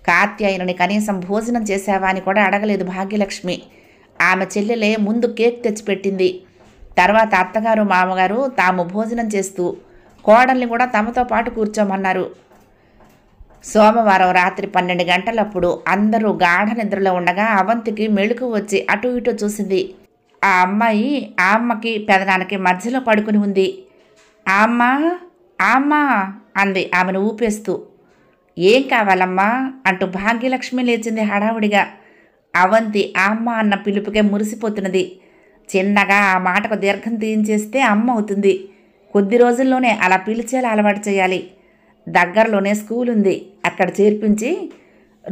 కాత్యాయనుని కనీసం భోజనం చేశావా అని కూడా అడగలేదు భాగ్యలక్ష్మి ఆమె చెల్లెలే ముందు కేక్ తెచ్చిపెట్టింది తర్వాత అత్తగారు మామగారు తాము భోజనం చేస్తూ కోడల్ని కూడా తమతో పాటు కూర్చోమన్నారు సోమవారం రాత్రి పన్నెండు గంటలప్పుడు అందరూ గాఢ నిద్రలో ఉండగా అవంతికి మెళుకు వచ్చి అటు ఇటు చూసింది ఆ అమ్మాయి ఆ అమ్మకి పెదనాన్నకి మధ్యలో పడుకుని ఉంది అమ్మ అమ్మ అంది ఆమెను ఊపేస్తూ ఏం కావాలమ్మా అంటూ భాగ్యలక్ష్మి లేచింది హడావుడిగా అవంతి ఆ అమ్మ అన్న పిలుపుకే మురిసిపోతున్నది చిన్నగా ఆ మాటకు దీర్ఘం తీయించేస్తే అమ్మ అవుతుంది కొద్ది రోజుల్లోనే అలా పిలిచేలా అలవాటు చేయాలి దగ్గరలోనే స్కూల్ ఉంది అక్కడ చేర్పించి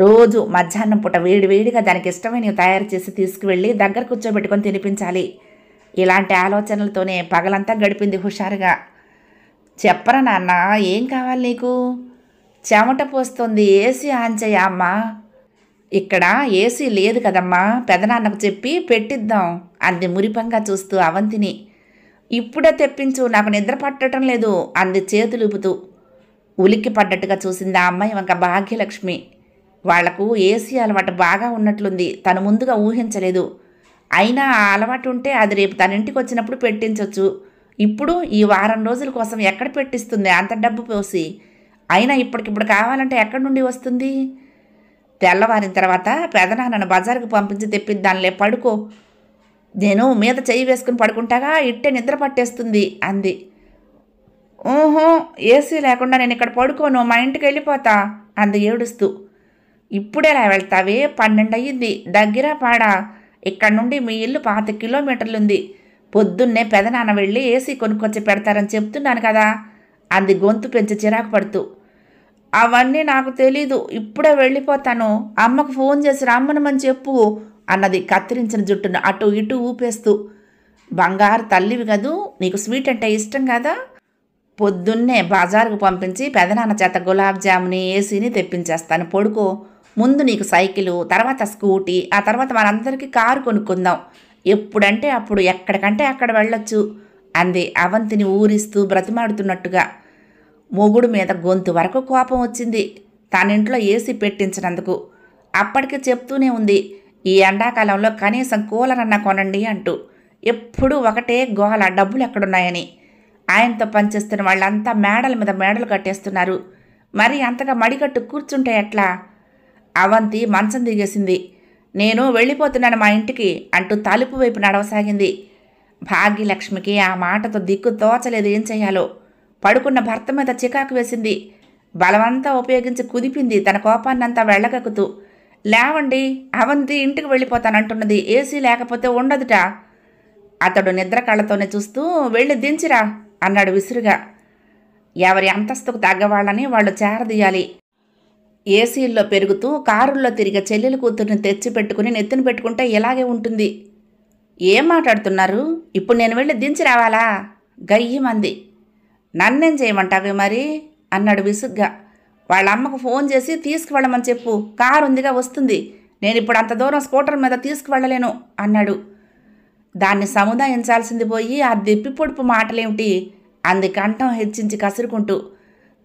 రోజు మధ్యాహ్నం పూట వేడివేడిగా దానికి ఇష్టమైనవి తయారు చేసి తీసుకువెళ్ళి దగ్గర కూర్చోబెట్టుకొని తినిపించాలి ఇలాంటి ఆలోచనలతోనే పగలంతా గడిపింది హుషారుగా చెప్పరా నాన్న ఏం కావాలి నీకు చెమట పోస్తుంది ఏసీ ఆన్ చేయమ్మా అమ్మా ఇక్కడ ఏసీ లేదు కదమ్మా పెదనాన్నకు చెప్పి పెట్టిద్దాం అంది మురిపంగా చూస్తూ అవంతిని ఇప్పుడే తెప్పించు నాకు నిద్ర పట్టడం లేదు అంది చేతులుపుతూ ఉలిక్కి పడ్డట్టుగా చూసింది ఆ అమ్మాయి ఒక భాగ్యలక్ష్మి వాళ్లకు ఏసీ అలవాటు బాగా ఉన్నట్లుంది తను ముందుగా ఊహించలేదు అయినా ఆ అలవాటు ఉంటే అది రేపు తన ఇంటికి వచ్చినప్పుడు పెట్టించవచ్చు ఇప్పుడు ఈ వారం రోజుల కోసం ఎక్కడ పెట్టిస్తుంది అంత డబ్బు పోసి అయినా ఇప్పటికిప్పుడు కావాలంటే ఎక్కడి నుండి వస్తుంది తెల్లవారిన తర్వాత పెదనాన్నను బజార్కు పంపించి తెప్పిద్దానులే పడుకో నేను మీద చేయి వేసుకుని పడుకుంటాగా ఇట్టే నిద్ర పట్టేస్తుంది అంది ఊహో ఏసీ లేకుండా నేను ఇక్కడ పడుకోను మా ఇంటికి వెళ్ళిపోతా అంది ఏడుస్తూ ఇప్పుడే ఇప్పుడెలా వెళ్తావే పన్నెండు అయ్యింది దగ్గర పాడ ఇక్కడ నుండి మీ ఇల్లు కిలోమీటర్లు కిలోమీటర్లుంది పొద్దున్నే పెదనాన్న వెళ్ళి ఏసీ కొనుక్కొచ్చి పెడతారని చెప్తున్నాను కదా అంది గొంతు పెంచి చిరాకు పడుతూ అవన్నీ నాకు తెలీదు ఇప్పుడే వెళ్ళిపోతాను అమ్మకు ఫోన్ చేసి రమ్మనమని చెప్పు అన్నది కత్తిరించిన జుట్టును అటు ఇటు ఊపేస్తూ బంగారు తల్లివి కదూ నీకు స్వీట్ అంటే ఇష్టం కదా పొద్దున్నే బజారుకు పంపించి పెదనాన్న చేత గులాబ్ జాముని ఏసీని తెప్పించేస్తాను పొడుకో ముందు నీకు సైకిలు తర్వాత స్కూటీ ఆ తర్వాత మనందరికీ కారు కొనుక్కుందాం ఎప్పుడంటే అప్పుడు ఎక్కడికంటే అక్కడ వెళ్ళొచ్చు అంది అవంతిని ఊరిస్తూ బ్రతిమాడుతున్నట్టుగా మొగుడు మీద గొంతు వరకు కోపం వచ్చింది తనింట్లో ఏసీ పెట్టించినందుకు అప్పటికే చెప్తూనే ఉంది ఈ ఎండాకాలంలో కనీసం కూలర్ కొనండి అంటూ ఎప్పుడూ ఒకటే గోల డబ్బులు ఎక్కడున్నాయని ఆయనతో పనిచేస్తున్న వాళ్ళంతా మేడల మీద మేడలు కట్టేస్తున్నారు మరి అంతగా మడికట్టు కూర్చుంటే ఎట్లా అవంతి మంచం దిగేసింది నేను వెళ్ళిపోతున్నాను మా ఇంటికి అంటూ తలుపు వైపు నడవసాగింది భాగ్యలక్ష్మికి ఆ మాటతో దిక్కు తోచలేదు ఏం చేయాలో పడుకున్న భర్త మీద చికాకు వేసింది బలవంతా ఉపయోగించి కుదిపింది తన కోపాన్నంతా వెళ్ళగక్కుతూ లేవండి అవంతి ఇంటికి వెళ్ళిపోతానంటున్నది ఏసీ లేకపోతే ఉండదుట అతడు నిద్ర కళ్ళతోనే చూస్తూ వెళ్ళి దించిరా అన్నాడు విసురుగా ఎవరి అంతస్తుకు తగ్గవాళ్ళని వాళ్ళు చేరదీయాలి ఏసీల్లో పెరుగుతూ కారుల్లో తిరిగే చెల్లెలు కూతుర్ని తెచ్చి పెట్టుకుని నెత్తిన పెట్టుకుంటే ఇలాగే ఉంటుంది ఏం మాట్లాడుతున్నారు ఇప్పుడు నేను వెళ్ళి దించి రావాలా గయ్యమంది నన్నేం చేయమంటావే మరి అన్నాడు విసుగ్గా వాళ్ళ అమ్మకు ఫోన్ చేసి తీసుకువెళ్ళమని చెప్పు కారు ఉందిగా వస్తుంది నేను ఇప్పుడు అంత దూరం స్కూటర్ మీద తీసుకువెళ్ళలేను అన్నాడు దాన్ని సముదాయించాల్సింది పోయి ఆ దిప్పి పొడుపు మాటలేమిటి అందుకంఠం కంఠం హెచ్చించి కసురుకుంటూ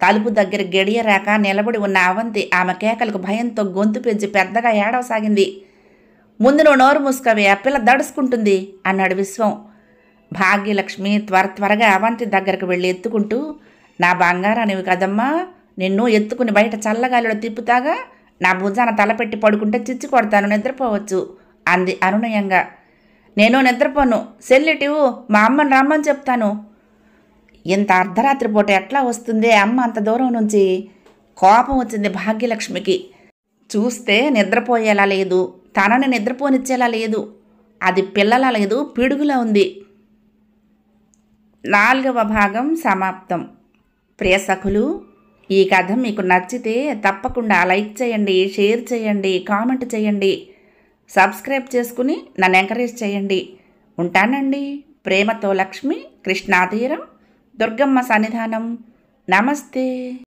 తలుపు దగ్గర గడియరాక నిలబడి ఉన్న అవంతి ఆమె కేకలకు భయంతో గొంతు పెంచి పెద్దగా ఏడవసాగింది ముందు నువ్వు నోరు మూసుకోవే ఆ పిల్ల దడుచుకుంటుంది అన్నాడు విశ్వం భాగ్యలక్ష్మి త్వర త్వరగా అవంతి దగ్గరకు వెళ్ళి ఎత్తుకుంటూ నా బంగారానివి కదమ్మా నిన్ను ఎత్తుకుని బయట చల్లగాలిలో తిప్పుతాగా నా భుజాన తలపెట్టి పడుకుంటే చిచ్చు కొడతాను నిద్రపోవచ్చు అంది అనునయంగా నేను నిద్రపోను సెల్లిటివు మా అమ్మని రమ్మని చెప్తాను ఇంత అర్ధరాత్రి పూట ఎట్లా వస్తుందే అమ్మ అంత దూరం నుంచి కోపం వచ్చింది భాగ్యలక్ష్మికి చూస్తే నిద్రపోయేలా లేదు తనని నిద్రపోనిచ్చేలా లేదు అది పిల్లలా లేదు పిడుగులా ఉంది నాలుగవ భాగం సమాప్తం ప్రియసఖులు ఈ కథ మీకు నచ్చితే తప్పకుండా లైక్ చేయండి షేర్ చేయండి కామెంట్ చేయండి సబ్స్క్రైబ్ చేసుకుని నన్ను ఎంకరేజ్ చేయండి ఉంటానండి ప్రేమతో లక్ష్మి కృష్ణాతీరం దుర్గమ్మ సన్నిధానం నమస్తే